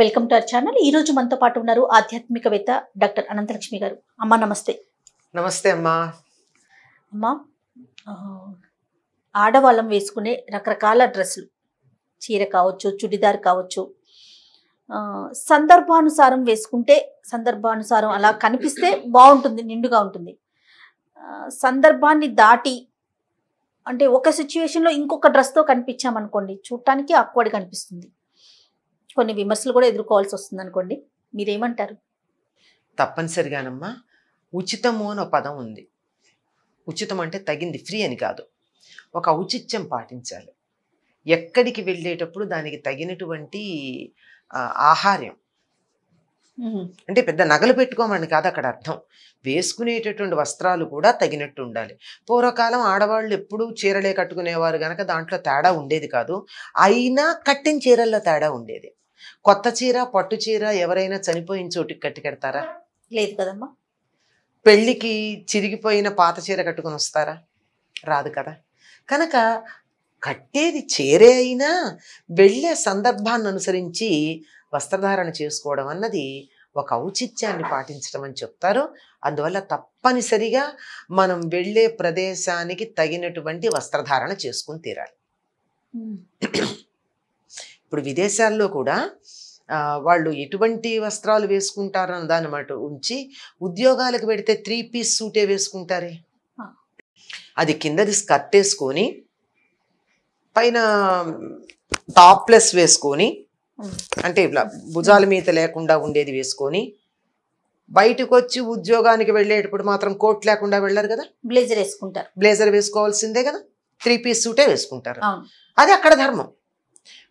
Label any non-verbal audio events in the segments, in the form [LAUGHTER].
welcome to our channel ఈ రోజు మనతో పాటు ఉన్నారు ఆధ్యాత్మికవేత్త డాక్టర్ అనంతలక్ష్మి గారు అమ్మ నమస్తే నమస్తే అమ్మా అమ్మా ఆడవాళ్ళం వేసుకునే రకరకాల డ్రెస్సులు చీర కావచ్చు చుడిదార్ కావచ్చు సందర్భానుసారం వేసుకుంటే సందర్భానుసారం అలా కనిపిస్తే బాగుంటుంది నిండుగా ఉంటుంది సందర్భాన్ని దాటి అంటే ఒక సిచ్యువేషన్లో ఇంకొక డ్రెస్తో కనిపించామనుకోండి చూడటానికి అక్వర్డ్ కనిపిస్తుంది కొన్ని విమర్శలు కూడా ఎదుర్కోవాల్సి వస్తుంది అనుకోండి మీరేమంటారు తప్పనిసరిగానమ్మా ఉచితము అనే పదం ఉంది ఉచితం అంటే తగింది ఫ్రీ అని కాదు ఒక ఔచిత్యం పాటించాలి ఎక్కడికి వెళ్ళేటప్పుడు దానికి తగినటువంటి ఆహార్యం అంటే పెద్ద నగలు పెట్టుకోమని కాదు అక్కడ అర్థం వేసుకునేటటువంటి వస్త్రాలు కూడా తగినట్టు ఉండాలి పూర్వకాలం ఆడవాళ్ళు ఎప్పుడూ చీరలే కట్టుకునేవారు కనుక దాంట్లో తేడా ఉండేది కాదు అయినా కట్టిన చీరల్లో తేడా ఉండేది కొత్త చీర పట్టు చీర ఎవరైనా చనిపోయిన చోటికి కట్టి కడతారా లేదు కదమ్మా పెళ్ళికి చిరిగిపోయిన పాత చీర కట్టుకుని వస్తారా రాదు కదా కనుక కట్టేది చీరే అయినా వెళ్ళే సందర్భాన్ని అనుసరించి వస్త్రధారణ చేసుకోవడం అన్నది ఒక ఔచిత్యాన్ని పాటించడం అని చెప్తారు అందువల్ల తప్పనిసరిగా మనం వెళ్ళే ప్రదేశానికి తగినటువంటి వస్త్రధారణ చేసుకుని తీరాలి ఇప్పుడు విదేశాల్లో కూడా వాళ్ళు ఎటువంటి వస్త్రాలు అన్న దాని మాట ఉంచి ఉద్యోగాలకు పెడితే త్రీ పీస్ సూటే వేసుకుంటారే అది కిందది స్కర్ట్ వేసుకొని పైన టాప్లెస్ వేసుకొని అంటే ఇట్లా భుజాల మీద లేకుండా ఉండేది వేసుకొని బయటకు వచ్చి ఉద్యోగానికి వెళ్ళేటప్పుడు మాత్రం కోట్ లేకుండా వెళ్ళారు కదా బ్లేజర్ వేసుకుంటారు బ్లేజర్ వేసుకోవాల్సిందే కదా త్రీ పీస్ సూటే వేసుకుంటారు అది అక్కడ ధర్మం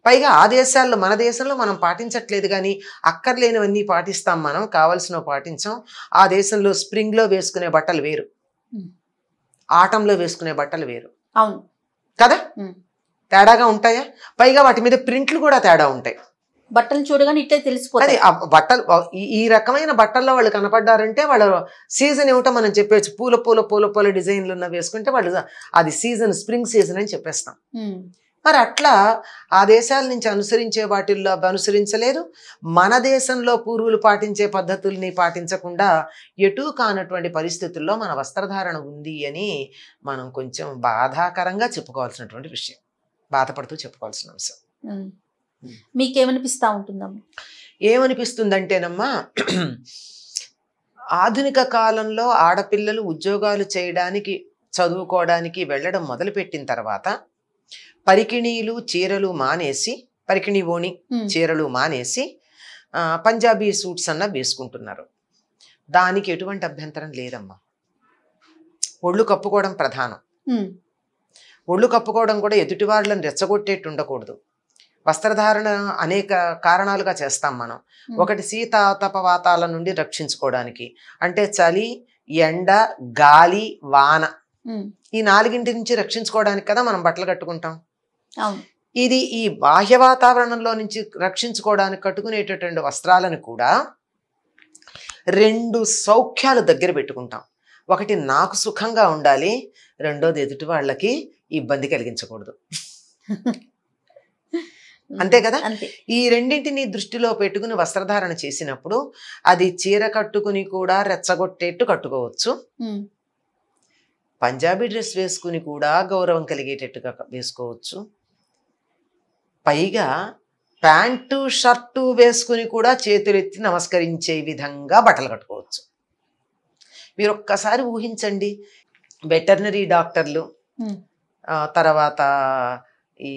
పైగా ఆ దేశాల్లో మన దేశంలో మనం పాటించట్లేదు కానీ అక్కర్లేనివన్నీ పాటిస్తాం మనం కావాల్సినవి పాటించాం ఆ దేశంలో స్ప్రింగ్లో వేసుకునే బట్టలు వేరు ఆటంలో వేసుకునే బట్టలు వేరు అవును కదా తేడాగా ఉంటాయా పైగా వాటి మీద ప్రింట్లు కూడా తేడా ఉంటాయి బట్టలు చూడగానే ఇట్లే తెలిసిపోతుంది బట్టలు ఈ రకమైన బట్టల్లో వాళ్ళు కనపడ్డారంటే వాళ్ళ సీజన్ ఏమిటో మనం చెప్పేసి పూల పూల పూల పూల డిజైన్లు ఉన్న వేసుకుంటే వాళ్ళు అది సీజన్ స్ప్రింగ్ సీజన్ అని చెప్పేస్తాం మరి అట్లా ఆ దేశాల నుంచి అనుసరించే వాటిల్లో అనుసరించలేదు మన దేశంలో పూర్వులు పాటించే పద్ధతుల్ని పాటించకుండా ఎటు కానటువంటి పరిస్థితుల్లో మన వస్త్రధారణ ఉంది అని మనం కొంచెం బాధాకరంగా చెప్పుకోవాల్సినటువంటి విషయం బాధపడుతూ చెప్పుకోవాల్సిన అంశం మీకేమనిపిస్తూ ఉంటుందమ్మా ఏమనిపిస్తుందంటేనమ్మా ఆధునిక కాలంలో ఆడపిల్లలు ఉద్యోగాలు చేయడానికి చదువుకోవడానికి వెళ్ళడం మొదలుపెట్టిన తర్వాత పరికిణీలు చీరలు మానేసి పరికిణి ఓణి చీరలు మానేసి పంజాబీ సూట్స్ అన్న వేసుకుంటున్నారు దానికి ఎటువంటి అభ్యంతరం లేదమ్మా ఒళ్ళు కప్పుకోవడం ప్రధానం ఒళ్ళు కప్పుకోవడం కూడా ఎదుటి వాళ్ళని రెచ్చగొట్టేట్టు ఉండకూడదు వస్త్రధారణ అనేక కారణాలుగా చేస్తాం మనం ఒకటి శీతాతపవాతాల నుండి రక్షించుకోవడానికి అంటే చలి ఎండ గాలి వాన ఈ నాలుగింటి నుంచి రక్షించుకోవడానికి కదా మనం బట్టలు కట్టుకుంటాం ఇది ఈ బాహ్య వాతావరణంలో నుంచి రక్షించుకోవడానికి కట్టుకునేటటువంటి వస్త్రాలను కూడా రెండు సౌఖ్యాలు దగ్గర పెట్టుకుంటాం ఒకటి నాకు సుఖంగా ఉండాలి రెండోది ఎదుటి వాళ్ళకి ఇబ్బంది కలిగించకూడదు [LAUGHS] అంతే కదా ఈ రెండింటిని దృష్టిలో పెట్టుకుని వస్త్రధారణ చేసినప్పుడు అది చీర కట్టుకుని కూడా రెచ్చగొట్టేట్టు కట్టుకోవచ్చు పంజాబీ డ్రెస్ వేసుకుని కూడా గౌరవం కలిగేటట్టుగా వేసుకోవచ్చు పైగా ప్యాంటు షర్టు వేసుకుని కూడా చేతులెత్తి నమస్కరించే విధంగా బట్టలు కట్టుకోవచ్చు మీరు ఒక్కసారి ఊహించండి వెటర్నరీ డాక్టర్లు తర్వాత ఈ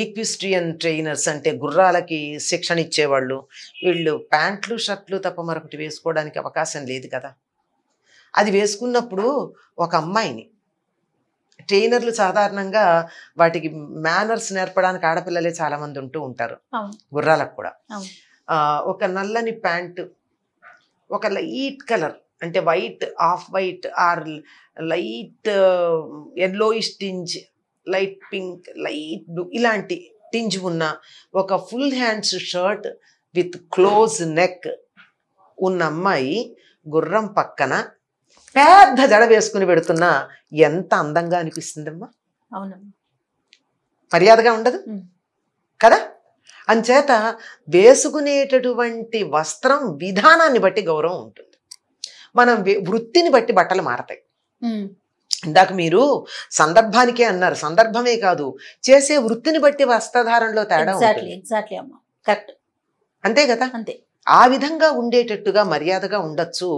ఈక్విస్ట్రియన్ ట్రైనర్స్ అంటే గుర్రాలకి శిక్షణ ఇచ్చేవాళ్ళు వీళ్ళు ప్యాంట్లు షర్ట్లు తప్ప మరొకటి వేసుకోవడానికి అవకాశం లేదు కదా అది వేసుకున్నప్పుడు ఒక అమ్మాయిని ట్రైనర్లు సాధారణంగా వాటికి మేనర్స్ నేర్పడానికి ఆడపిల్లలే చాలా మంది ఉంటూ ఉంటారు గుర్రాలకు కూడా ఒక నల్లని ప్యాంటు ఒక లైట్ కలర్ అంటే white off white or light yellowish tinge light pink light blue ఇలాంటి టింజ్ ఉన్న ఒక full hands shirt with close neck ఉన్న అమ్మాయి గుర్రం పక్కన పెద్ద జడ వేసుకుని పెడుతున్నా ఎంత అందంగా అనిపిస్తుందమ్మా అవునమ్మా మర్యాదగా ఉండదు కదా అంచేత వేసుకునేటటువంటి వస్త్రం విధానాన్ని బట్టి గౌరవం ఉంటుంది మనం వృత్తిని బట్టి బట్టలు మారతాయి ఇందాక మీరు సందర్భానికే అన్నారు సందర్భమే కాదు చేసే వృత్తిని బట్టి వస్త్రధారణలో తేడా అమ్మా కరెక్ట్ అంతే కదా అంతే ఆ విధంగా ఉండేటట్టుగా మర్యాదగా ఉండొచ్చు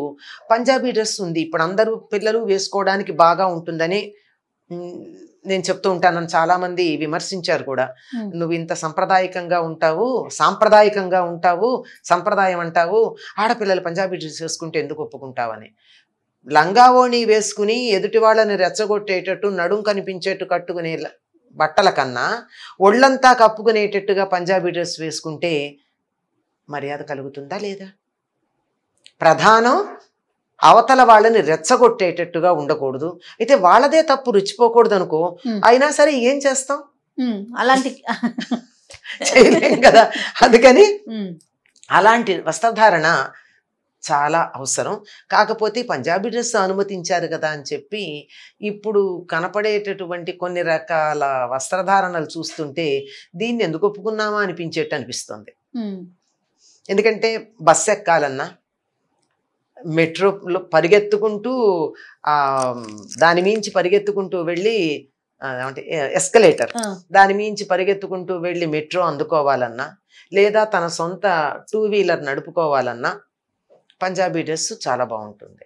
పంజాబీ డ్రెస్ ఉంది ఇప్పుడు అందరూ పిల్లలు వేసుకోవడానికి బాగా ఉంటుందని నేను చెప్తూ ఉంటాను చాలామంది విమర్శించారు కూడా నువ్వు ఇంత సంప్రదాయకంగా ఉంటావు సాంప్రదాయకంగా ఉంటావు సంప్రదాయం అంటావు ఆడపిల్లలు పంజాబీ డ్రెస్ వేసుకుంటే ఎందుకు ఒప్పుకుంటావు అని లంగావోణి వేసుకుని ఎదుటి వాళ్ళని రెచ్చగొట్టేటట్టు నడుం కనిపించేట్టు కట్టుకునే బట్టల కన్నా ఒళ్ళంతా కప్పుకునేటట్టుగా పంజాబీ డ్రెస్ వేసుకుంటే మర్యాద కలుగుతుందా లేదా ప్రధానం అవతల వాళ్ళని రెచ్చగొట్టేటట్టుగా ఉండకూడదు అయితే వాళ్ళదే తప్పు రుచిపోకూడదు అనుకో అయినా సరే ఏం చేస్తాం అలాంటి [LAUGHS] చేయలేం కదా అందుకని అలాంటి వస్త్రధారణ చాలా అవసరం కాకపోతే పంజాబీ డ్రెస్ అనుమతించారు కదా అని చెప్పి ఇప్పుడు కనపడేటటువంటి కొన్ని రకాల వస్త్రధారణలు చూస్తుంటే దీన్ని ఎందుకు ఒప్పుకున్నామా అనిపించేట్టు అనిపిస్తుంది ఎందుకంటే బస్సు ఎక్కాలన్నా మెట్రోలో పరిగెత్తుకుంటూ దాని మించి పరిగెత్తుకుంటూ వెళ్ళి అంటే ఎస్కలేటర్ దాని మించి పరిగెత్తుకుంటూ వెళ్ళి మెట్రో అందుకోవాలన్నా లేదా తన సొంత టూ వీలర్ నడుపుకోవాలన్నా పంజాబీ డ్రెస్ చాలా బాగుంటుంది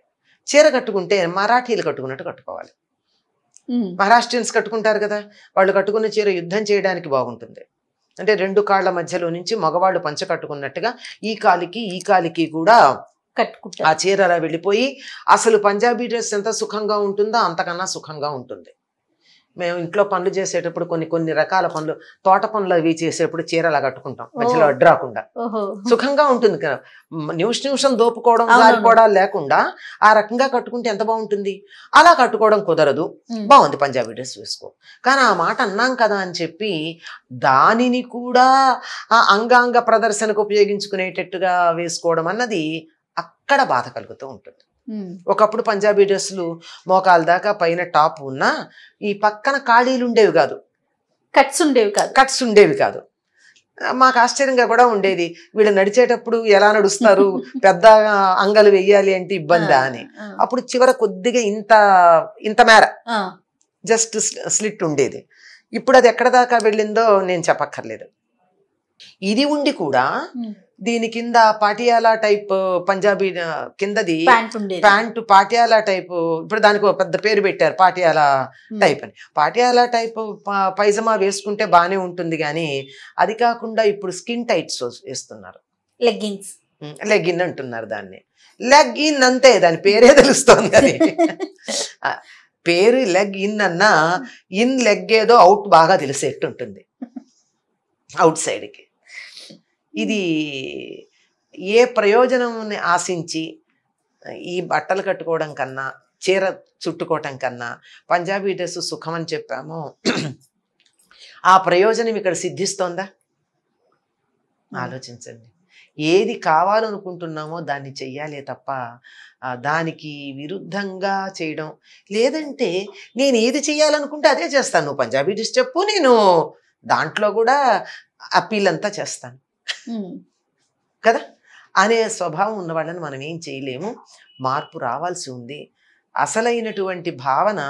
చీర కట్టుకుంటే మరాఠీలు కట్టుకున్నట్టు కట్టుకోవాలి మహారాష్ట్రియన్స్ కట్టుకుంటారు కదా వాళ్ళు కట్టుకున్న చీర యుద్ధం చేయడానికి బాగుంటుంది అంటే రెండు కాళ్ళ మధ్యలో నుంచి మగవాళ్ళు పంచ కట్టుకున్నట్టుగా ఈ కాలికి ఈ కాలికి కూడా కట్టుకుంటా ఆ చీర అలా వెళ్ళిపోయి అసలు పంజాబీ డ్రెస్ ఎంత సుఖంగా ఉంటుందో అంతకన్నా సుఖంగా ఉంటుంది మేము ఇంట్లో పనులు చేసేటప్పుడు కొన్ని కొన్ని రకాల పనులు తోట పనులు అవి చేసేటప్పుడు చీరలా కట్టుకుంటాం మధ్యలో రాకుండా సుఖంగా ఉంటుంది కదా నిమిషం నిమిషం దోపుకోవడం కూడా లేకుండా ఆ రకంగా కట్టుకుంటే ఎంత బాగుంటుంది అలా కట్టుకోవడం కుదరదు బాగుంది పంజాబీ డ్రెస్ వేసుకో కానీ ఆ మాట అన్నాం కదా అని చెప్పి దానిని కూడా ఆ అంగాంగ ప్రదర్శనకు ఉపయోగించుకునేటట్టుగా వేసుకోవడం అన్నది అక్కడ బాధ కలుగుతూ ఉంటుంది ఒకప్పుడు పంజాబీ డ్రెస్సులు మోకాల దాకా పైన టాప్ ఉన్నా ఈ పక్కన ఖాళీలు ఉండేవి కాదు కట్స్ ఉండేవి కాదు కట్స్ ఉండేవి కాదు మాకు ఆశ్చర్యంగా కూడా ఉండేది వీళ్ళు నడిచేటప్పుడు ఎలా నడుస్తారు [LAUGHS] పెద్ద అంగలు వెయ్యాలి అంటే ఇబ్బందా అని అప్పుడు చివర కొద్దిగా ఇంత ఇంత మేర జస్ట్ స్లిట్ ఉండేది ఇప్పుడు అది ఎక్కడ దాకా వెళ్ళిందో నేను చెప్పక్కర్లేదు ఇది ఉండి కూడా దీని కింద పాటియాలా టైప్ పంజాబీ కిందది ప్యాంటు పాటియాలా టైప్ ఇప్పుడు దానికి పెద్ద పేరు పెట్టారు పాటియాలా టైప్ అని పాటియాలా టైప్ పైజమా వేసుకుంటే బాగానే ఉంటుంది కానీ అది కాకుండా ఇప్పుడు స్కిన్ టైట్స్ వేస్తున్నారు లెగ్గిన్స్ లెగ్గిన్ అంటున్నారు దాన్ని లెగ్గిన్ అంతే దాని పేరే తెలుస్తుంది అది పేరు లెగ్ ఇన్ అన్నా ఇన్ లెగ్ ఏదో అవుట్ బాగా తెలిసేట్టు ఉంటుంది [LAUGHS] అవుట్ సైడ్కి ఇది ఏ ప్రయోజనంని ఆశించి ఈ బట్టలు కట్టుకోవడం కన్నా చీర చుట్టుకోవటం కన్నా పంజాబీ డ్రెస్ సుఖం అని చెప్పాము ఆ ప్రయోజనం ఇక్కడ సిద్ధిస్తోందా ఆలోచించండి ఏది కావాలనుకుంటున్నామో దాన్ని చెయ్యాలి తప్ప దానికి విరుద్ధంగా చేయడం లేదంటే నేను ఏది చేయాలనుకుంటే అదే చేస్తాను నువ్వు పంజాబీ డ్రెస్ చెప్పు నేను దాంట్లో కూడా అప్పీల్ అంతా చేస్తాను కదా అనే స్వభావం ఉన్న వాళ్ళని మనం ఏం చేయలేము మార్పు రావాల్సి ఉంది అసలైనటువంటి భావన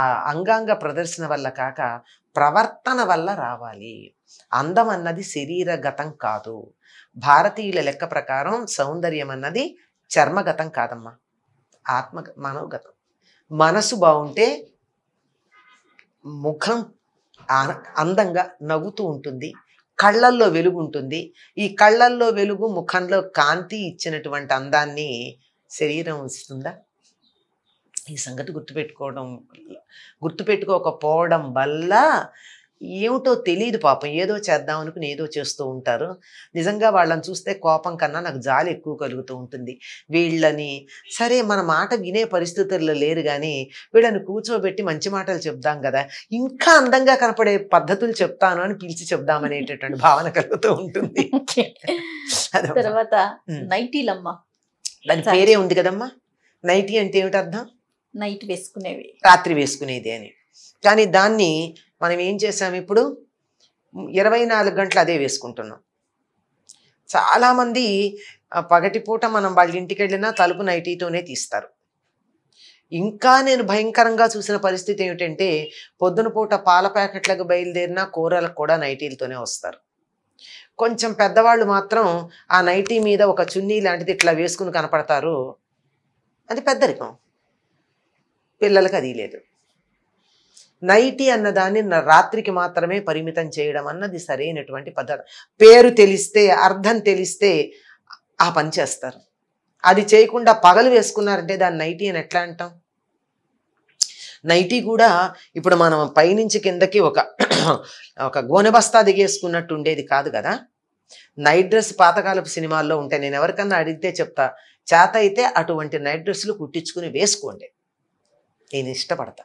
ఆ అంగాంగ ప్రదర్శన వల్ల కాక ప్రవర్తన వల్ల రావాలి అందం అన్నది శరీరగతం కాదు భారతీయుల లెక్క ప్రకారం సౌందర్యం అన్నది చర్మగతం కాదమ్మా ఆత్మ మనోగతం మనసు బాగుంటే ముఖం అందంగా నవ్వుతూ ఉంటుంది కళ్ళల్లో వెలుగు ఉంటుంది ఈ కళ్ళల్లో వెలుగు ముఖంలో కాంతి ఇచ్చినటువంటి అందాన్ని శరీరం ఇస్తుందా ఈ సంగతి గుర్తుపెట్టుకోవడం గుర్తుపెట్టుకోకపోవడం వల్ల ఏమిటో తెలియదు పాపం ఏదో చేద్దాం అనుకుని ఏదో చేస్తూ ఉంటారు నిజంగా వాళ్ళని చూస్తే కోపం కన్నా నాకు జాలి ఎక్కువ కలుగుతూ ఉంటుంది వీళ్ళని సరే మన మాట వినే పరిస్థితుల్లో లేరు కానీ వీళ్ళని కూర్చోబెట్టి మంచి మాటలు చెప్దాం కదా ఇంకా అందంగా కనపడే పద్ధతులు చెప్తాను అని పిలిచి చెప్దామనేటటువంటి [LAUGHS] భావన కలుగుతూ ఉంటుంది తర్వాత నైటీలమ్మ దాని పేరే ఉంది కదమ్మా నైటీ అంటే ఏమిటి అర్థం నైట్ వేసుకునేవి రాత్రి వేసుకునేది అని కానీ దాన్ని మనం ఏం చేసాం ఇప్పుడు ఇరవై నాలుగు గంటలు అదే వేసుకుంటున్నాం చాలామంది పగటిపూట మనం వాళ్ళ ఇంటికి వెళ్ళినా తలుపు నైటీతోనే తీస్తారు ఇంకా నేను భయంకరంగా చూసిన పరిస్థితి ఏమిటంటే పొద్దున పూట పాల ప్యాకెట్లకు బయలుదేరిన కూరలకు కూడా నైటీలతోనే వస్తారు కొంచెం పెద్దవాళ్ళు మాత్రం ఆ నైటీ మీద ఒక చున్నీ లాంటిది ఇట్లా వేసుకుని కనపడతారు అది పెద్దరికం పిల్లలకు అది లేదు నైటీ అన్నదాన్ని రాత్రికి మాత్రమే పరిమితం చేయడం అన్నది సరైనటువంటి పద్ధతి పేరు తెలిస్తే అర్థం తెలిస్తే ఆ పని చేస్తారు అది చేయకుండా పగలు వేసుకున్నారంటే దాన్ని నైటీ అని ఎట్లా అంటాం నైటీ కూడా ఇప్పుడు మనం పైనుంచి కిందకి ఒక [CLEARS THROAT] ఒక గోనె బస్తా దిగేసుకున్నట్టు ఉండేది కాదు కదా నైట్ డ్రెస్ పాతకాలపు సినిమాల్లో ఉంటే నేను ఎవరికన్నా అడిగితే చెప్తా చేత అయితే అటువంటి నైట్ డ్రెస్సులు కుట్టించుకుని వేసుకోండి నేను ఇష్టపడతా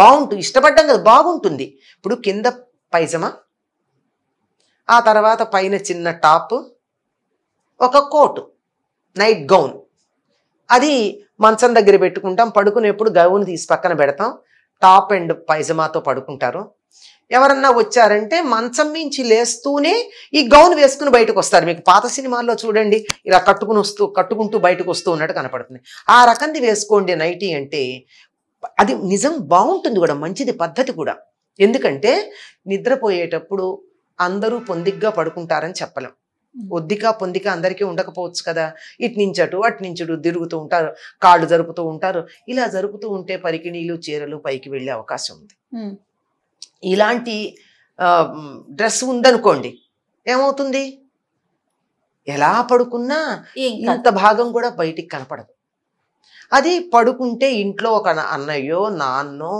బాగుంటుంది ఇష్టపడ్డం కదా బాగుంటుంది ఇప్పుడు కింద పైజమా ఆ తర్వాత పైన చిన్న టాప్ ఒక కోటు నైట్ గౌన్ అది మంచం దగ్గర పెట్టుకుంటాం పడుకునేప్పుడు గౌన్ తీసి పక్కన పెడతాం టాప్ అండ్ పైజమాతో పడుకుంటారు ఎవరన్నా వచ్చారంటే మంచం మించి లేస్తూనే ఈ గౌన్ వేసుకుని బయటకు వస్తారు మీకు పాత సినిమాల్లో చూడండి ఇలా కట్టుకుని వస్తూ కట్టుకుంటూ బయటకు వస్తూ ఉన్నట్టు కనపడుతుంది ఆ రకంది వేసుకోండి నైటీ అంటే అది నిజం బాగుంటుంది కూడా మంచిది పద్ధతి కూడా ఎందుకంటే నిద్రపోయేటప్పుడు అందరూ పొందిగ్గా పడుకుంటారని చెప్పలేం ఒద్దిక పొందిక అందరికీ ఉండకపోవచ్చు కదా ఇటు నించటు అటు నించడు తిరుగుతూ ఉంటారు కాళ్ళు జరుపుతూ ఉంటారు ఇలా జరుపుతూ ఉంటే పరికిణీలు చీరలు పైకి వెళ్ళే అవకాశం ఉంది ఇలాంటి డ్రెస్ ఉందనుకోండి ఏమవుతుంది ఎలా పడుకున్నా ఇంత భాగం కూడా బయటికి కనపడదు అది పడుకుంటే ఇంట్లో ఒక అన్నయ్యో నాన్నో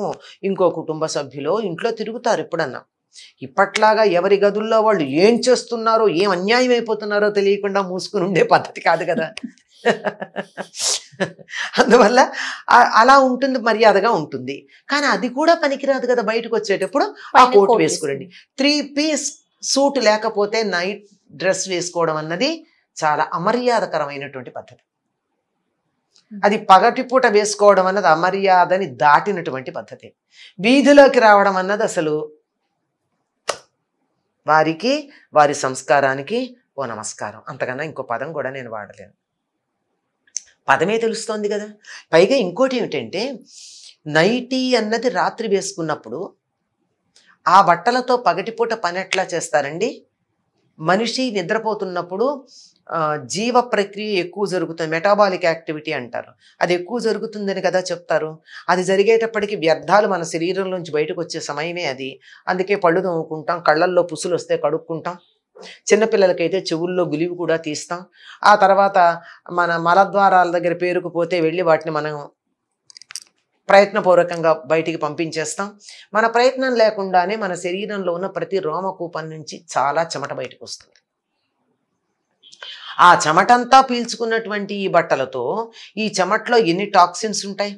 ఇంకో కుటుంబ సభ్యులో ఇంట్లో తిరుగుతారు ఎప్పుడన్నా ఇప్పట్లాగా ఎవరి గదుల్లో వాళ్ళు ఏం చేస్తున్నారో ఏం అన్యాయం అయిపోతున్నారో తెలియకుండా మూసుకుని ఉండే పద్ధతి కాదు కదా అందువల్ల అలా ఉంటుంది మర్యాదగా ఉంటుంది కానీ అది కూడా పనికిరాదు కదా బయటకు వచ్చేటప్పుడు ఆ కోట్ వేసుకురండి త్రీ పీస్ సూట్ లేకపోతే నైట్ డ్రెస్ వేసుకోవడం అన్నది చాలా అమర్యాదకరమైనటువంటి పద్ధతి అది పగటి పూట వేసుకోవడం అన్నది అమర్యాదని దాటినటువంటి పద్ధతి వీధిలోకి రావడం అన్నది అసలు వారికి వారి సంస్కారానికి ఓ నమస్కారం అంతకన్నా ఇంకో పదం కూడా నేను వాడలేను పదమే తెలుస్తోంది కదా పైగా ఇంకోటి ఏమిటంటే నైటీ అన్నది రాత్రి వేసుకున్నప్పుడు ఆ బట్టలతో పగటిపూట పని ఎట్లా చేస్తారండి మనిషి నిద్రపోతున్నప్పుడు జీవ ప్రక్రియ ఎక్కువ జరుగుతుంది మెటాబాలిక్ యాక్టివిటీ అంటారు అది ఎక్కువ జరుగుతుందని కదా చెప్తారు అది జరిగేటప్పటికి వ్యర్థాలు మన శరీరంలోంచి బయటకు వచ్చే సమయమే అది అందుకే పళ్ళు తోముకుంటాం కళ్ళల్లో పుసులు వస్తే కడుక్కుంటాం చిన్నపిల్లలకైతే చెవుల్లో గులివి కూడా తీస్తాం ఆ తర్వాత మన మలద్వారాల దగ్గర పేరుకుపోతే వెళ్ళి వాటిని మనం ప్రయత్నపూర్వకంగా బయటికి పంపించేస్తాం మన ప్రయత్నం లేకుండానే మన శరీరంలో ఉన్న ప్రతి రోమకూపం నుంచి చాలా చెమట బయటకు వస్తుంది ఆ చెమటంతా పీల్చుకున్నటువంటి ఈ బట్టలతో ఈ చెమట్లో ఎన్ని టాక్సిన్స్ ఉంటాయి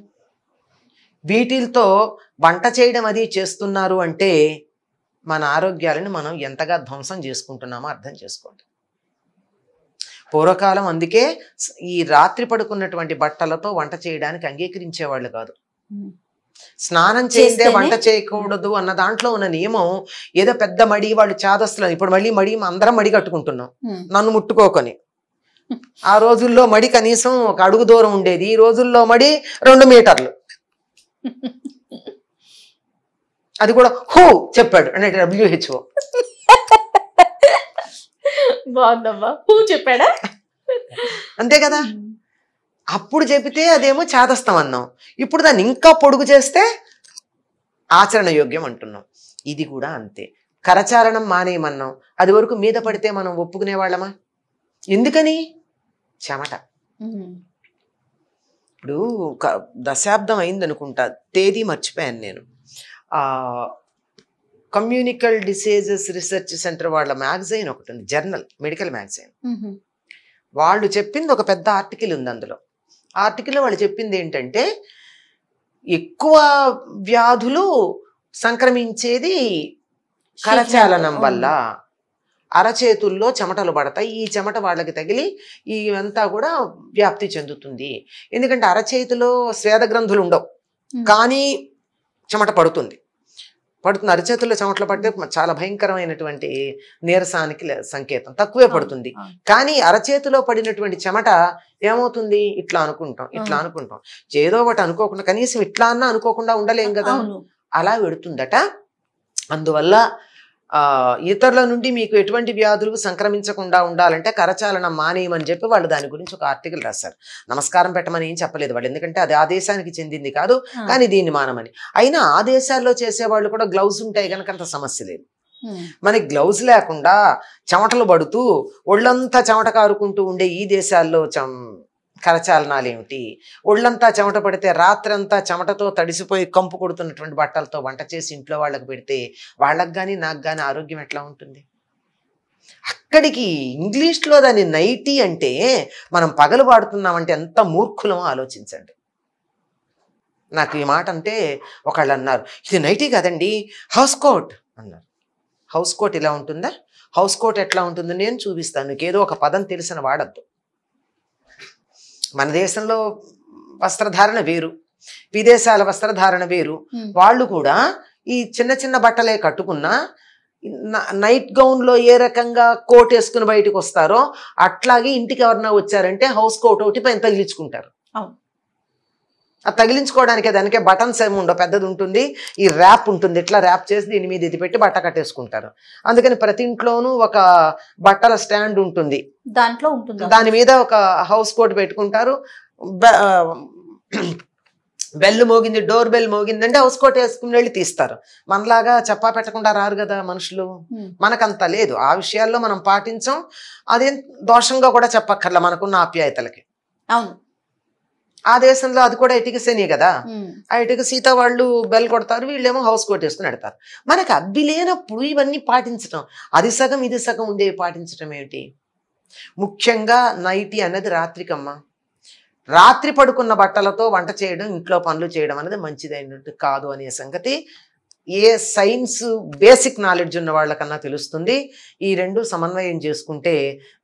వీటితో వంట చేయడం అది చేస్తున్నారు అంటే మన ఆరోగ్యాలను మనం ఎంతగా ధ్వంసం చేసుకుంటున్నామో అర్థం చేసుకోండి పూర్వకాలం అందుకే ఈ రాత్రి పడుకున్నటువంటి బట్టలతో వంట చేయడానికి అంగీకరించేవాళ్ళు కాదు స్నానం చేస్తే వంట చేయకూడదు అన్న దాంట్లో ఉన్న నియమం ఏదో పెద్ద మడి వాళ్ళు చాదస్తులు ఇప్పుడు మళ్ళీ మడి అందరం మడి కట్టుకుంటున్నాం నన్ను ముట్టుకోకొని ఆ రోజుల్లో మడి కనీసం ఒక అడుగు దూరం ఉండేది ఈ రోజుల్లో మడి రెండు మీటర్లు అది కూడా హూ చెప్పాడు అంటే డబ్ల్యూహెచ్ఓ బాగుందమ్మా హూ చెప్పాడా అంతే కదా అప్పుడు చెబితే అదేమో చేతస్తం అన్నాం ఇప్పుడు దాన్ని ఇంకా పొడుగు చేస్తే ఆచరణ యోగ్యం అంటున్నాం ఇది కూడా అంతే కరచారణం మానేయమన్నాం అది వరకు మీద పడితే మనం ఒప్పుకునేవాళ్ళమా ఎందుకని చెమట ఇప్పుడు దశాబ్దం అయింది అనుకుంటా తేదీ మర్చిపోయాను నేను కమ్యూనికల్ డిసీజెస్ రీసెర్చ్ సెంటర్ వాళ్ళ మ్యాగజైన్ ఒకటి ఉంది జర్నల్ మెడికల్ మ్యాగజైన్ వాళ్ళు చెప్పింది ఒక పెద్ద ఆర్టికల్ ఉంది అందులో ఆర్టికల్ వాళ్ళు చెప్పింది ఏంటంటే ఎక్కువ వ్యాధులు సంక్రమించేది కరచాలనం వల్ల అరచేతుల్లో చెమటలు పడతాయి ఈ చెమట వాళ్ళకి తగిలి ఇవంతా కూడా వ్యాప్తి చెందుతుంది ఎందుకంటే అరచేతిలో స్వేద గ్రంథులు ఉండవు కానీ చెమట పడుతుంది పడుతుంది అరచేతుల్లో చెమటలు పడితే చాలా భయంకరమైనటువంటి నీరసానికి సంకేతం తక్కువే పడుతుంది కానీ అరచేతిలో పడినటువంటి చెమట ఏమవుతుంది ఇట్లా అనుకుంటాం ఇట్లా అనుకుంటాం ఏదో ఒకటి అనుకోకుండా కనీసం ఇట్లా అన్నా అనుకోకుండా ఉండలేం కదా అలా పెడుతుందట అందువల్ల ఇతరుల నుండి మీకు ఎటువంటి వ్యాధులు సంక్రమించకుండా ఉండాలంటే కరచాలనం మానేయమని చెప్పి వాళ్ళు దాని గురించి ఒక ఆర్టికల్ రాశారు నమస్కారం పెట్టమని ఏం చెప్పలేదు వాళ్ళు ఎందుకంటే అది ఆ దేశానికి చెందింది కాదు కానీ దీన్ని మానమని అయినా ఆ దేశాల్లో చేసేవాళ్ళు కూడా గ్లౌజ్ ఉంటాయి కనుక అంత సమస్య లేదు మనకి గ్లౌజ్ లేకుండా చెమటలు పడుతూ ఒళ్ళంతా చెమట కారుకుంటూ ఉండే ఈ దేశాల్లో కరచాలనాలు ఏమిటి ఒళ్ళంతా చెమట పడితే రాత్రంతా చెమటతో తడిసిపోయి కంపు కొడుతున్నటువంటి బట్టలతో వంట చేసి ఇంట్లో వాళ్ళకి పెడితే వాళ్ళకి కానీ నాకు కానీ ఆరోగ్యం ఎట్లా ఉంటుంది అక్కడికి ఇంగ్లీష్లో దాని నైటీ అంటే మనం పగలు పాడుతున్నామంటే ఎంత మూర్ఖులమో ఆలోచించండి నాకు ఈ మాట అంటే ఒకళ్ళు అన్నారు ఇది నైటీ కదండి హౌస్ కోట్ అన్నారు హౌస్ కోట్ ఇలా ఉంటుందా హౌస్ కోట్ ఎట్లా ఉంటుందో నేను చూపిస్తాను నీకు ఏదో ఒక పదం తెలిసిన వాడద్దు మన దేశంలో వస్త్రధారణ వేరు విదేశాల వస్త్రధారణ వేరు వాళ్ళు కూడా ఈ చిన్న చిన్న బట్టలే కట్టుకున్నా నైట్ గౌన్లో ఏ రకంగా కోట్ వేసుకుని బయటకు వస్తారో అట్లాగే ఇంటికి ఎవరన్నా వచ్చారంటే హౌస్ కోట్ ఒకటి పైన తగిలించుకుంటారు ఆ తగిలించుకోవడానికి దానికే బటన్స్ ఏమి ఉండవు పెద్దది ఉంటుంది ఈ ర్యాప్ ఉంటుంది ఇట్లా ర్యాప్ చేసి దీని మీద ఇది పెట్టి బట్ట కట్టేసుకుంటారు అందుకని ప్రతి ఇంట్లోనూ ఒక బట్టల స్టాండ్ ఉంటుంది దాంట్లో ఉంటుంది దాని మీద ఒక హౌస్ కోట్ పెట్టుకుంటారు బెల్ మోగింది డోర్ బెల్ మోగింది అంటే హౌస్ కోట్ వేసుకుని వెళ్ళి తీస్తారు మనలాగా చెప్పా పెట్టకుండా రారు కదా మనుషులు మనకంత లేదు ఆ విషయాల్లో మనం పాటించాం అదేం దోషంగా కూడా చెప్పక్కర్లా మనకున్న ఆప్యాయతలకి అవును ఆ దేశంలో అది కూడా ఇటుకసేనే కదా ఆ ఇటుక సీత వాళ్ళు బెల్ కొడతారు వీళ్ళేమో హౌస్ వేసుకుని పెడతారు మనకు అబ్బి లేనప్పుడు ఇవన్నీ పాటించడం అది సగం ఇది సగం ఉండేవి పాటించడం ఏమిటి ముఖ్యంగా నైటి అన్నది రాత్రికమ్మా రాత్రి పడుకున్న బట్టలతో వంట చేయడం ఇంట్లో పనులు చేయడం అనేది మంచిదైనట్టు కాదు అనే సంగతి ఏ సైన్స్ బేసిక్ నాలెడ్జ్ ఉన్న వాళ్ళకన్నా తెలుస్తుంది ఈ రెండు సమన్వయం చేసుకుంటే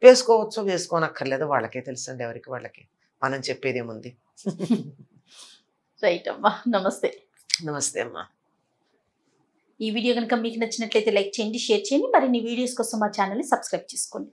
వేసుకోవచ్చు వేసుకోనక్కర్లేదు వాళ్ళకే తెలుసండి ఎవరికి వాళ్ళకి మనం చెప్పేదేముంది రైట్ [LAUGHS] అమ్మా నమస్తే నమస్తే అమ్మా ఈ వీడియో కనుక మీకు నచ్చినట్లయితే లైక్ చేయండి షేర్ చేయండి మరిన్ని వీడియోస్ కోసం మా ఛానల్ని సబ్స్క్రైబ్ చేసుకోండి